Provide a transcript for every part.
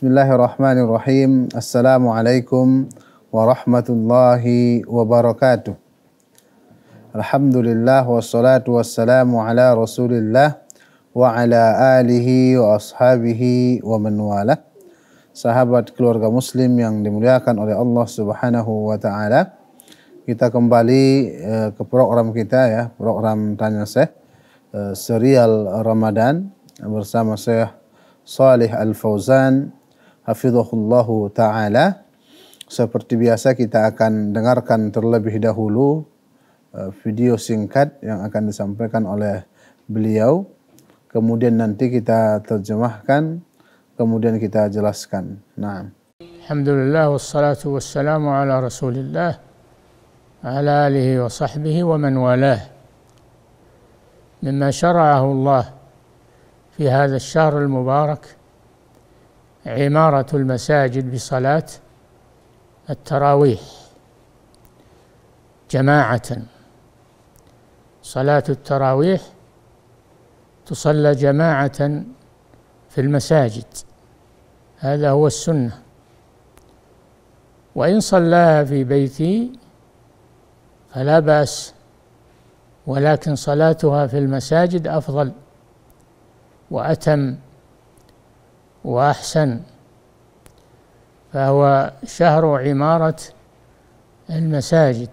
Bismillahirrahmanirrahim. Assalamualaikum warahmatullahi wabarakatuh. Alhamdulillah wassalatu wassalamu ala rasulillah wa ala alihi wa ashabihi wa man wala. Sahabat keluarga muslim yang dimuliakan oleh Allah subhanahu wa ta'ala. Kita kembali eh, ke program kita ya, program Tanya Syekh. Eh, serial Ramadan bersama Salih Al-Fauzan hafizahullahu taala seperti biasa kita akan dengarkan terlebih dahulu uh, video singkat yang akan disampaikan oleh beliau kemudian nanti kita terjemahkan kemudian kita jelaskan nah Alhamdulillah wassalatu wassalamu ala rasulillah ala alihi wa sahbihi wa man walah مما شرعه fi في هذا al mubarak. عمارة المساجد بصلاة التراويح جماعة صلاة التراويح تصلى جماعة في المساجد هذا هو السنة وإن صلاها في بيتي فلا بأس ولكن صلاتها في المساجد أفضل وأتم وأحسن فهو شهر عمارة المساجد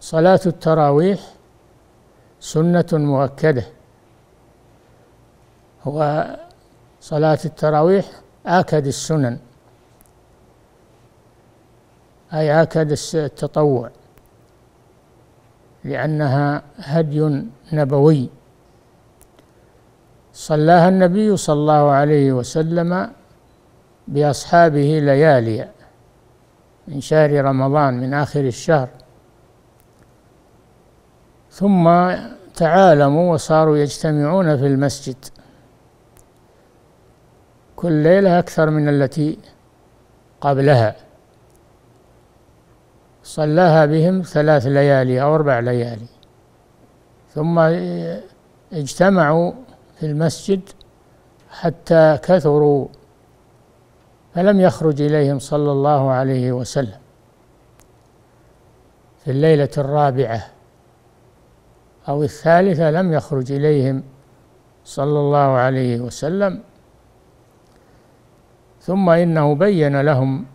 صلاة التراويح سنة مؤكدة صلاة التراويح آكد السنن أي آكد التطوع لأنها هدي نبوي صلاها النبي صلى الله عليه وسلم بأصحابه ليالي من شهر رمضان من آخر الشهر ثم تعالموا وصاروا يجتمعون في المسجد كل ليلة أكثر من التي قبلها صلاها بهم ثلاث ليالي أو أربع ليالي ثم اجتمعوا في المسجد حتى كثروا فلم يخرج إليهم صلى الله عليه وسلم في الليلة الرابعة أو الثالثة لم يخرج إليهم صلى الله عليه وسلم ثم إنه بين لهم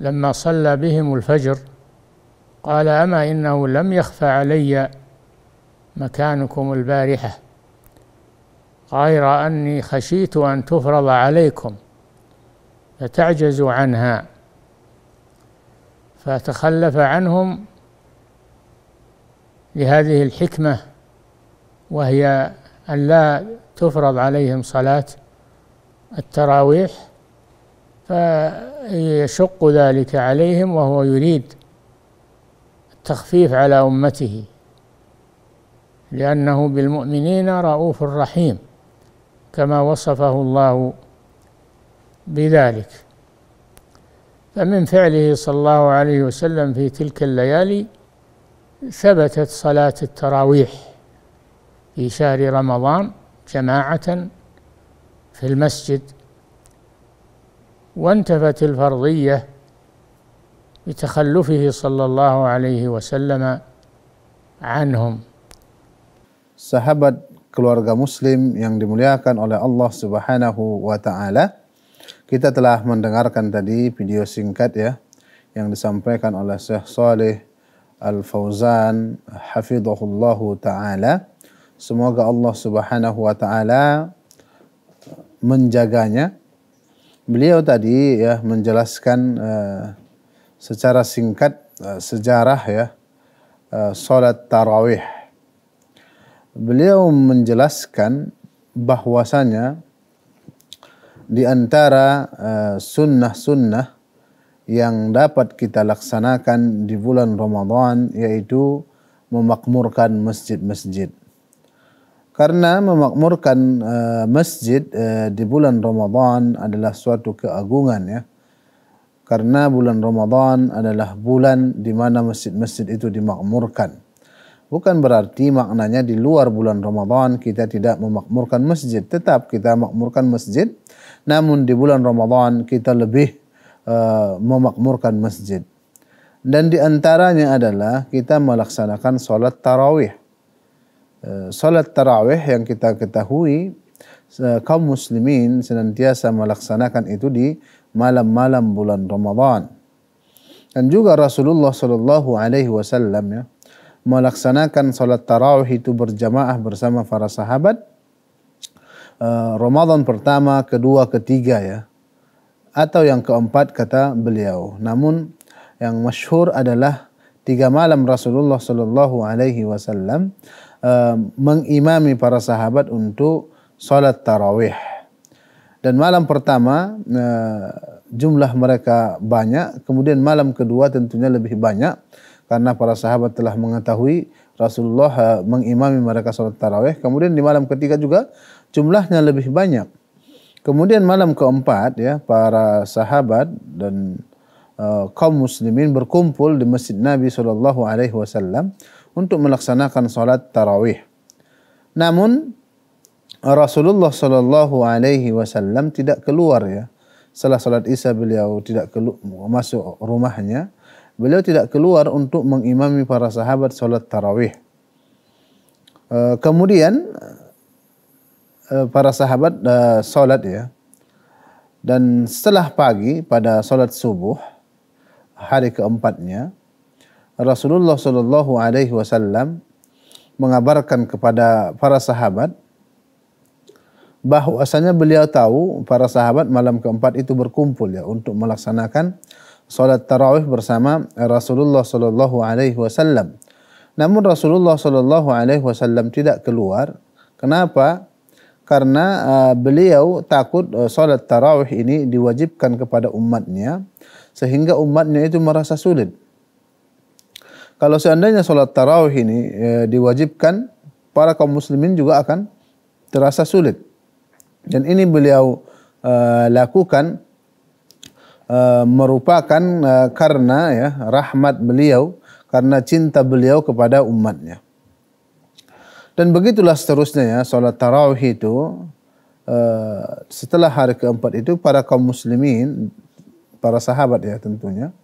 لما صلى بهم الفجر قال أما إنه لم يخف علي مكانكم البارحة غير أني خشيت أن تفرض عليكم فتعجزوا عنها فتخلف عنهم لهذه الحكمة وهي أن لا تفرض عليهم صلاة التراويح فيشق ذلك عليهم وهو يريد التخفيف على أمته لأنه بالمؤمنين رؤوف رحيم كما وصفه الله بذلك فمن فعله صلى الله عليه وسلم في تلك الليالي ثبتت صلاة التراويح في شهر رمضان جماعة في المسجد وانتفت الفرضية بتخلفه صلى الله عليه وسلم عنهم. صحابة keluarga muslim yang dimuliakan oleh Allah Subhanahu wa taala. Kita telah mendengarkan tadi video singkat ya yang disampaikan oleh Syekh Saleh Al-Fauzan hafizahullah taala. Semoga Allah Subhanahu wa taala menjaganya. Beliau tadi ya menjelaskan uh, secara singkat uh, sejarah ya uh, salat tarawih beliau menjelaskan bahwasanya di antara eh, sunnah-sunnah yang dapat kita laksanakan di bulan Ramadan yaitu memakmurkan masjid-masjid. Karena memakmurkan eh, masjid eh, di bulan Ramadan adalah suatu keagungan ya. Karena bulan Ramadan adalah bulan di mana masjid-masjid itu dimakmurkan bukan berarti maknanya di luar bulan Ramadan kita tidak memakmurkan masjid. Tetap kita makmurkan masjid, namun di bulan Ramadan kita lebih uh, memakmurkan masjid. Dan di antaranya adalah kita melaksanakan sholat tarawih. Uh, eh, sholat tarawih yang kita ketahui uh, kaum muslimin senantiasa melaksanakan itu di malam-malam bulan Ramadan. Dan juga Rasulullah Shallallahu Alaihi Wasallam ya, melaksanakan sholat tarawih itu berjamaah bersama para sahabat eh, Ramadan pertama, kedua, ketiga ya atau yang keempat kata beliau. Namun yang masyhur adalah tiga malam Rasulullah Shallallahu Alaihi Wasallam eh, mengimami para sahabat untuk sholat tarawih. Dan malam pertama eh, jumlah mereka banyak, kemudian malam kedua tentunya lebih banyak karena para sahabat telah mengetahui Rasulullah eh, mengimami mereka sholat tarawih. Kemudian di malam ketiga juga jumlahnya lebih banyak. Kemudian malam keempat ya para sahabat dan uh, kaum muslimin berkumpul di masjid Nabi Shallallahu Alaihi Wasallam untuk melaksanakan sholat tarawih. Namun Rasulullah Shallallahu Alaihi Wasallam tidak keluar ya. Setelah sholat isya beliau tidak keluar, masuk rumahnya beliau tidak keluar untuk mengimami para sahabat sholat tarawih. E, kemudian e, para sahabat e, sholat ya, dan setelah pagi pada sholat subuh hari keempatnya, Rasulullah Shallallahu Alaihi Wasallam mengabarkan kepada para sahabat bahwasanya beliau tahu para sahabat malam keempat itu berkumpul ya untuk melaksanakan salat tarawih bersama Rasulullah Shallallahu Alaihi Wasallam. Namun Rasulullah Shallallahu Alaihi Wasallam tidak keluar. Kenapa? Karena uh, beliau takut uh, salat tarawih ini diwajibkan kepada umatnya sehingga umatnya itu merasa sulit. Kalau seandainya salat tarawih ini e, diwajibkan, para kaum muslimin juga akan terasa sulit. Dan ini beliau e, lakukan Eh, merupakan uh, karena ya rahmat beliau, karena cinta beliau kepada umatnya. Dan begitulah seterusnya ya salat tarawih itu uh, setelah hari keempat itu para kaum muslimin para sahabat ya tentunya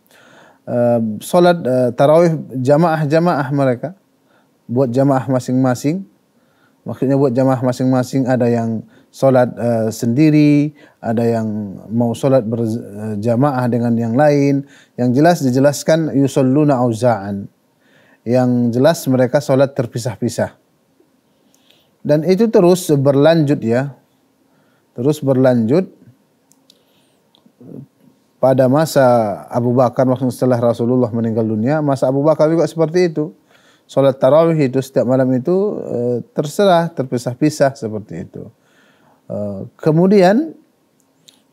uh, salat uh, tarawih jamaah-jamaah mereka buat jamaah masing-masing maksudnya buat jamaah masing-masing ada yang sholat uh, eh, sendiri, ada yang mau sholat berjamaah dengan yang lain. Yang jelas dijelaskan yusalluna auza'an. Yang jelas mereka sholat terpisah-pisah. Dan itu terus berlanjut ya. Terus berlanjut pada masa Abu Bakar maksudnya setelah Rasulullah meninggal dunia, masa Abu Bakar juga seperti itu. Sholat tarawih itu setiap malam itu eh, terserah terpisah-pisah seperti itu. Eh, kemudian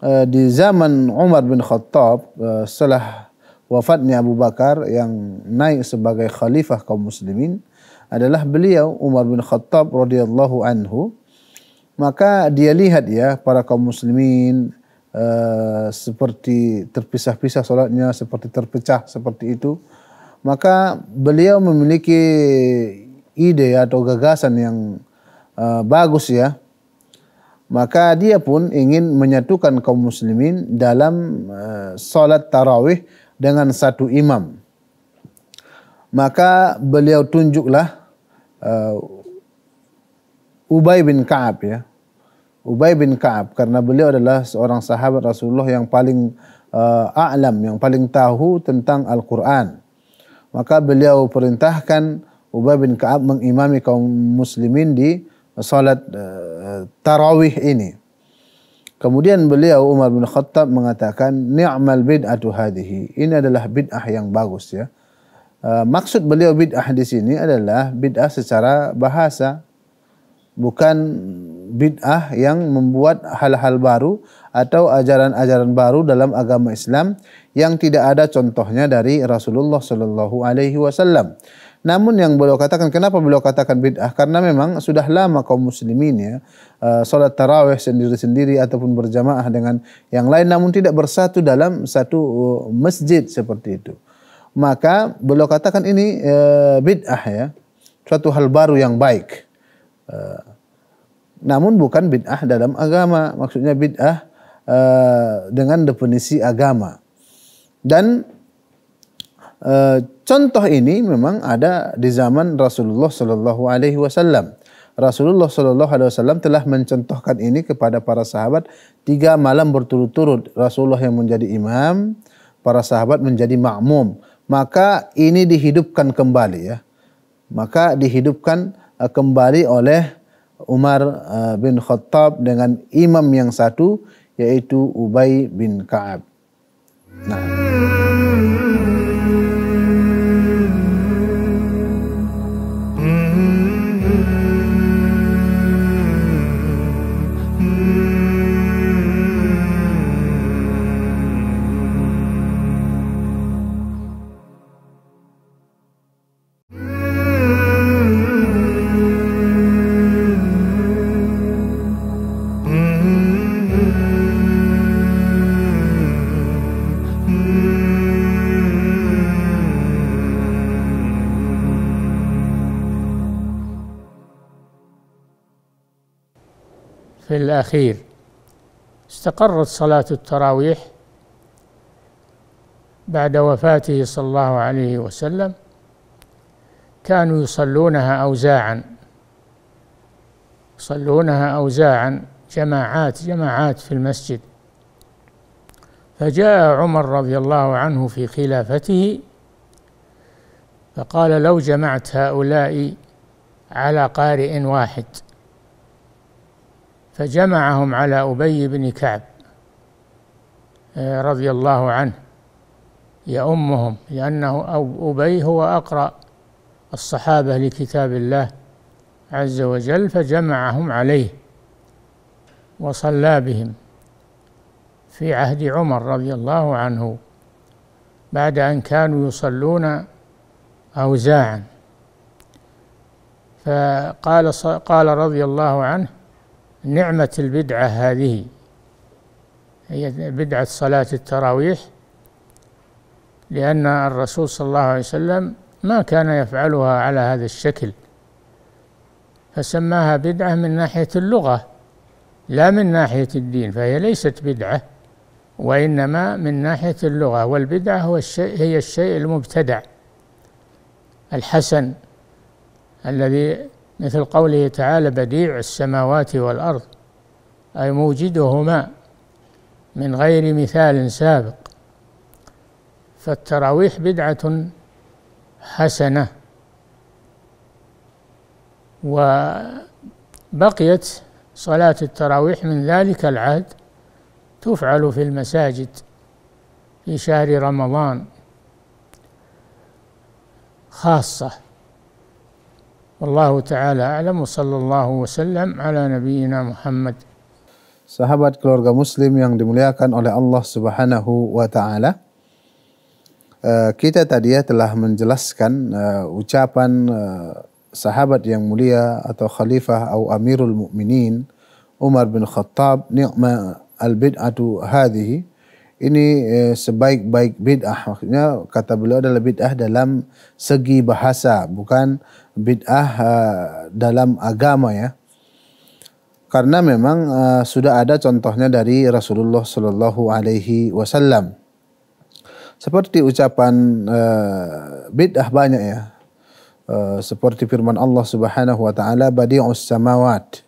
eh, di zaman Umar bin Khattab eh, setelah wafatnya Abu Bakar yang naik sebagai khalifah kaum muslimin adalah beliau Umar bin Khattab radhiyallahu anhu maka dia lihat ya para kaum muslimin uh, seperti terpisah-pisah solatnya seperti terpecah seperti itu maka beliau memiliki ide atau gagasan yang uh, bagus ya maka dia pun ingin menyatukan kaum muslimin dalam uh, salat tarawih dengan satu imam. Maka beliau tunjuklah uh, Ubay bin Ka'ab ya. Ubay bin Ka'ab karena beliau adalah seorang sahabat Rasulullah yang paling uh, a'lam, yang paling tahu tentang Al-Qur'an. Maka beliau perintahkan Ubay bin Ka'ab mengimami kaum muslimin di salat uh, tarawih ini. Kemudian beliau Umar bin Khattab mengatakan ni'mal bid'atu hadhihi. Ini adalah bid'ah yang bagus ya. E, maksud beliau bid'ah di sini adalah bid'ah secara bahasa bukan bid'ah yang membuat hal-hal baru atau ajaran-ajaran baru dalam agama Islam yang tidak ada contohnya dari Rasulullah Shallallahu alaihi wasallam. Namun yang beliau katakan, kenapa beliau katakan bid'ah? Karena memang sudah lama kaum muslimin ya, eh, sholat taraweh sendiri-sendiri ataupun berjamaah dengan yang lain, namun tidak bersatu dalam satu eh, masjid seperti itu. Maka beliau katakan ini eh, bid'ah ya, suatu hal baru yang baik. namun bukan bid'ah dalam agama, maksudnya bid'ah dengan definisi agama. Dan e, contoh ini memang ada di zaman Rasulullah Shallallahu Alaihi Wasallam. Rasulullah Shallallahu Alaihi Wasallam telah mencontohkan ini kepada para sahabat tiga malam berturut-turut Rasulullah yang menjadi imam, para sahabat menjadi makmum. Maka ini dihidupkan kembali ya. Maka dihidupkan eh, kembali oleh Umar eh, bin Khattab dengan imam yang satu yaitu Ubay bin Kaab. Nah. في الأخير استقرت صلاة التراويح بعد وفاته صلى الله عليه وسلم كانوا يصلونها أوزاعا يصلونها أوزاعا جماعات جماعات في المسجد فجاء عمر رضي الله عنه في خلافته فقال لو جمعت هؤلاء على قارئ واحد فجمعهم على أبي بن كعب آه، رضي الله عنه يؤمهم لأنه أبي هو أقرأ الصحابة لكتاب الله عز وجل فجمعهم عليه وصلى بهم في عهد عمر رضي الله عنه بعد أن كانوا يصلون أوزاعا فقال قال رضي الله عنه نعمة البدعة هذه هي بدعة صلاة التراويح لأن الرسول صلى الله عليه وسلم ما كان يفعلها على هذا الشكل فسماها بدعة من ناحية اللغة لا من ناحية الدين فهي ليست بدعة وإنما من ناحية اللغة والبدعة هو الشيء هي الشيء المبتدع الحسن الذي مثل قوله تعالى بديع السماوات والأرض أي موجدهما من غير مثال سابق فالتراويح بدعة حسنة وبقيت صلاة التراويح من ذلك العهد تفعل في المساجد في شهر رمضان خاصه Wallahu taala alam sallallahu wasallam ala nabiyyina Muhammad. Sahabat keluarga muslim yang dimuliakan oleh Allah Subhanahu wa taala. Eh, kita tadi ya telah menjelaskan uh, ucapan uh, sahabat yang mulia atau khalifah atau amirul Mu'minin Umar bin Khattab ni'ma al-bid'atu hadhihi ini eh, sebaik-baik bid'ah maksudnya kata beliau adalah bid'ah dalam segi bahasa bukan bid'ah uh, dalam agama ya. Karena memang uh, sudah ada contohnya dari Rasulullah Shallallahu Alaihi Wasallam. Seperti ucapan uh, bid'ah banyak ya. Uh, seperti firman Allah Subhanahu Wa Taala badi'us samawat.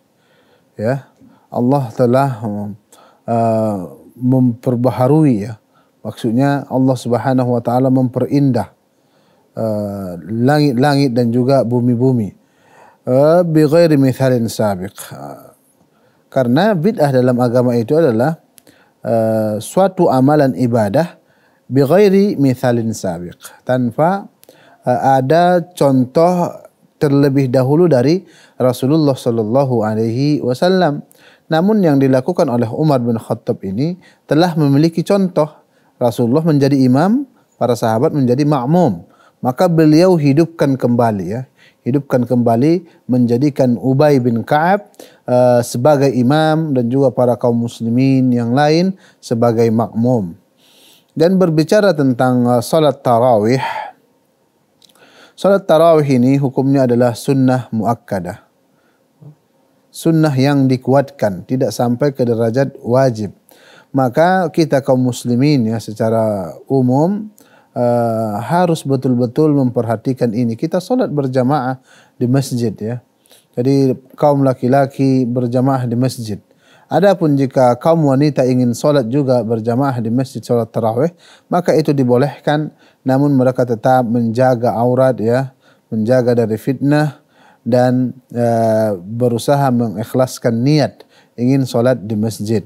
Ya, Allah telah uh, memperbaharui ya. Maksudnya Allah Subhanahu Wa Taala memperindah langit-langit eh, uh, dan juga bumi-bumi. Uh, eh, bi ghairi mithalin sabiq. karena bid'ah dalam agama itu adalah uh, suatu amalan ibadah bi ghairi mithalin sabiq, tanpa uh, ada contoh terlebih dahulu dari Rasulullah sallallahu alaihi wasallam. Namun yang dilakukan oleh Umar bin Khattab ini telah memiliki contoh Rasulullah menjadi imam, para sahabat menjadi makmum. Maka beliau hidupkan kembali ya. Hidupkan kembali menjadikan Ubay bin Ka'ab uh, sebagai imam dan juga para kaum muslimin yang lain sebagai makmum. Dan berbicara tentang uh, salat tarawih. Salat tarawih ini hukumnya adalah sunnah muakkadah. Sunnah yang dikuatkan, tidak sampai ke derajat wajib maka kita kaum muslimin ya secara umum uh, harus betul-betul memperhatikan ini. Kita sholat berjamaah di masjid ya. Jadi kaum laki-laki berjamaah di masjid. Adapun jika kaum wanita ingin sholat juga berjamaah di masjid sholat taraweh, maka itu dibolehkan. Namun mereka tetap menjaga aurat ya, menjaga dari fitnah dan eh, berusaha mengikhlaskan niat ingin sholat di masjid.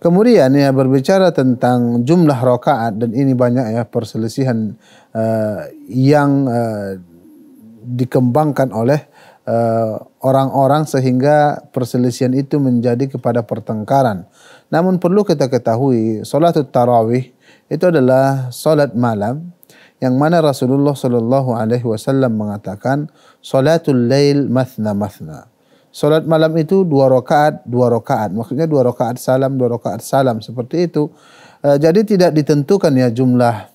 Kemudian ya berbicara tentang jumlah rokaat dan ini banyak ya perselisihan uh, yang uh, dikembangkan oleh eh, orang-orang uh, sehingga perselisihan itu menjadi kepada pertengkaran. Namun perlu kita ketahui solat tarawih itu adalah solat malam yang mana Rasulullah Shallallahu Alaihi Wasallam mengatakan solatul lail mathna mathna. Salat malam itu dua rakaat, dua rakaat. Maksudnya dua rakaat salam, dua rakaat salam seperti itu. E, jadi tidak ditentukan ya jumlah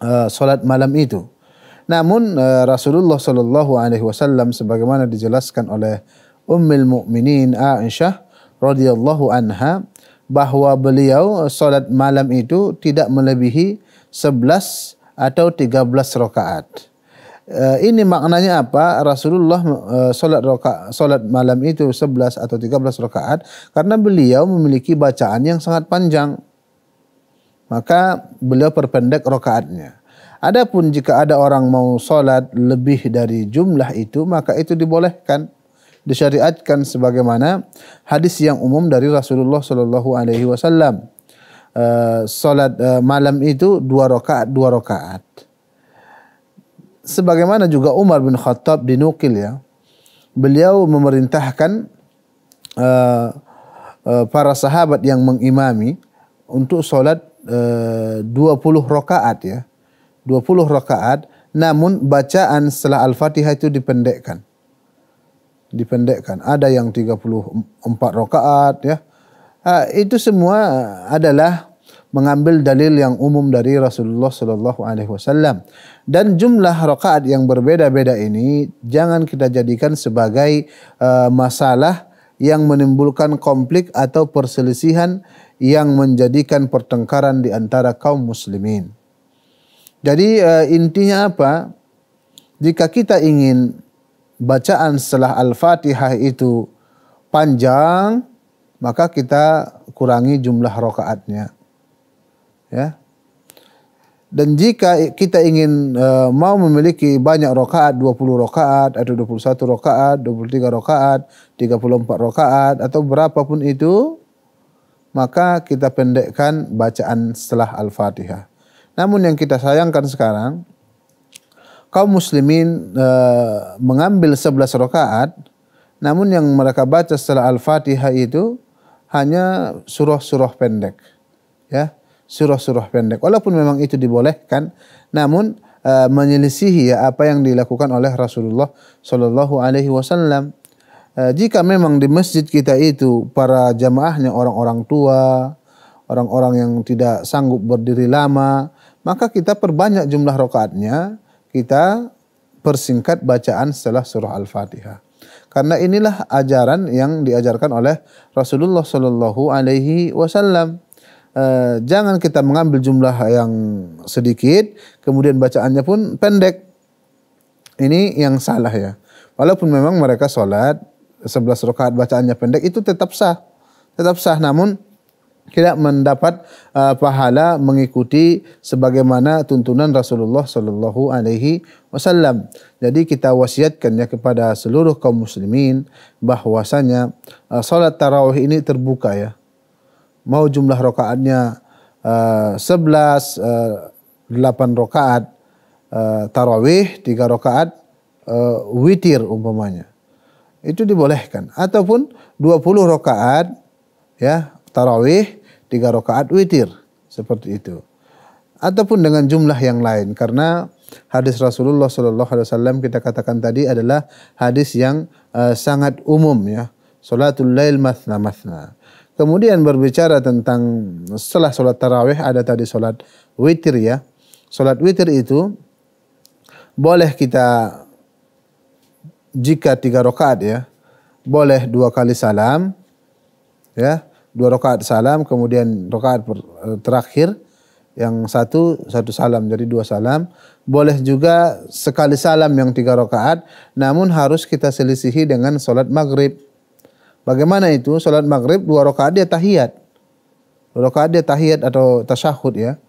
e, salat malam itu. Namun e, Rasulullah Shallallahu alaihi wasallam sebagaimana dijelaskan oleh Ummul Mukminin Aisyah radhiyallahu anha bahwa beliau salat malam itu tidak melebihi 11 atau 13 rakaat. Eh, ini maknanya apa? Rasulullah eh, salat salat malam itu 11 atau 13 rakaat karena beliau memiliki bacaan yang sangat panjang. Maka beliau perpendek rakaatnya. Adapun jika ada orang mau salat lebih dari jumlah itu maka itu dibolehkan disyariatkan sebagaimana hadis yang umum dari Rasulullah Shallallahu Alaihi Wasallam. Uh, eh, salat uh, malam itu dua rakaat dua rakaat sebagaimana juga Umar bin Khattab dinukil ya. Beliau memerintahkan uh, uh, para sahabat yang mengimami untuk sholat eh, uh, 20 rakaat ya. 20 rakaat namun bacaan setelah Al-Fatihah itu dipendekkan. Dipendekkan. Ada yang 34 rakaat ya. Uh, itu semua adalah mengambil dalil yang umum dari Rasulullah Shallallahu Alaihi Wasallam dan jumlah rokaat yang berbeda-beda ini jangan kita jadikan sebagai uh, masalah yang menimbulkan konflik atau perselisihan yang menjadikan pertengkaran di antara kaum muslimin. Jadi uh, intinya apa? Jika kita ingin bacaan setelah Al-Fatihah itu panjang, maka kita kurangi jumlah rokaatnya, Ya, dan jika kita ingin uh, mau memiliki banyak rokaat, 20 rokaat, atau 21 rokaat, 23 rokaat, 34 rokaat, atau berapapun itu, maka kita pendekkan bacaan setelah Al-Fatihah. Namun yang kita sayangkan sekarang, kaum muslimin eh, mengambil 11 rokaat, namun yang mereka baca setelah Al-Fatihah itu hanya surah-surah pendek. Ya, surah-surah pendek. Walaupun memang itu dibolehkan, namun e, menyelisihi ya apa yang dilakukan oleh Rasulullah Shallallahu Alaihi Wasallam. E, jika memang di masjid kita itu para jamaahnya orang-orang tua, orang-orang yang tidak sanggup berdiri lama, maka kita perbanyak jumlah rokaatnya, kita persingkat bacaan setelah surah Al-Fatihah. Karena inilah ajaran yang diajarkan oleh Rasulullah Shallallahu Alaihi Wasallam. Eh, jangan kita mengambil jumlah yang sedikit, kemudian bacaannya pun pendek. Ini yang salah ya. Walaupun memang mereka sholat 11 rakaat bacaannya pendek itu tetap sah. Tetap sah namun tidak mendapat uh, pahala mengikuti sebagaimana tuntunan Rasulullah Shallallahu Alaihi Wasallam. Jadi kita wasiatkannya kepada seluruh kaum muslimin bahwasanya uh, eh, salat tarawih ini terbuka ya, mau jumlah rokaatnya uh, 11 uh, 8 rokaat uh, tarawih 3 rokaat uh, witir umpamanya itu dibolehkan ataupun 20 rokaat ya tarawih 3 rokaat witir seperti itu ataupun dengan jumlah yang lain karena hadis Rasulullah Shallallahu Alaihi Wasallam kita katakan tadi adalah hadis yang uh, sangat umum ya salatul lail mathna mathna Kemudian berbicara tentang setelah sholat tarawih ada tadi sholat witir ya. Sholat witir itu boleh kita jika tiga rakaat ya, boleh dua kali salam ya, dua rakaat salam kemudian rakaat eh, terakhir yang satu satu salam jadi dua salam boleh juga sekali salam yang tiga rakaat namun harus kita selisihi dengan sholat maghrib Bagaimana itu? Salat maghrib dua rakaat dia tahiyat. Dua rakaat dia tahiyat atau tasyahud ya.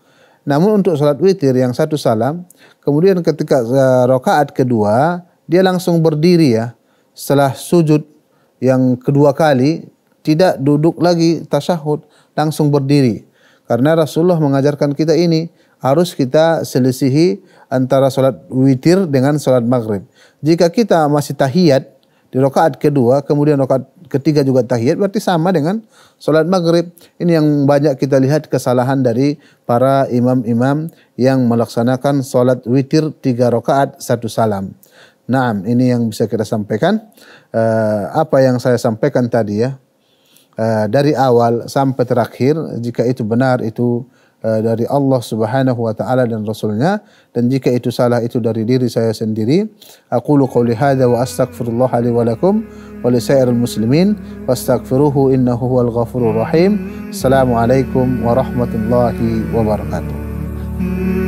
Namun untuk salat witir yang satu salam, kemudian ketika e, rakaat kedua dia langsung berdiri ya. Setelah sujud yang kedua kali tidak duduk lagi tasyahud, langsung berdiri. Karena Rasulullah mengajarkan kita ini harus kita selisihi antara salat witir dengan salat maghrib. Jika kita masih tahiyat di rakaat kedua, kemudian rakaat ketiga juga tahiyat, berarti sama dengan sholat maghrib. Ini yang banyak kita lihat kesalahan dari para imam-imam yang melaksanakan sholat witir tiga rakaat satu salam. Nah ini yang bisa kita sampaikan. Eh, apa yang saya sampaikan tadi ya, eh, dari awal sampai terakhir, jika itu benar itu dari Allah Subhanahu wa taala dan rasulnya dan jika itu salah itu dari diri saya sendiri aku qouli hadza wa astaghfirullah li wa lakum wa li sairil muslimin fastaghfiruhu innahu huwal ghafurur rahim assalamu alaikum warahmatullahi wabarakatuh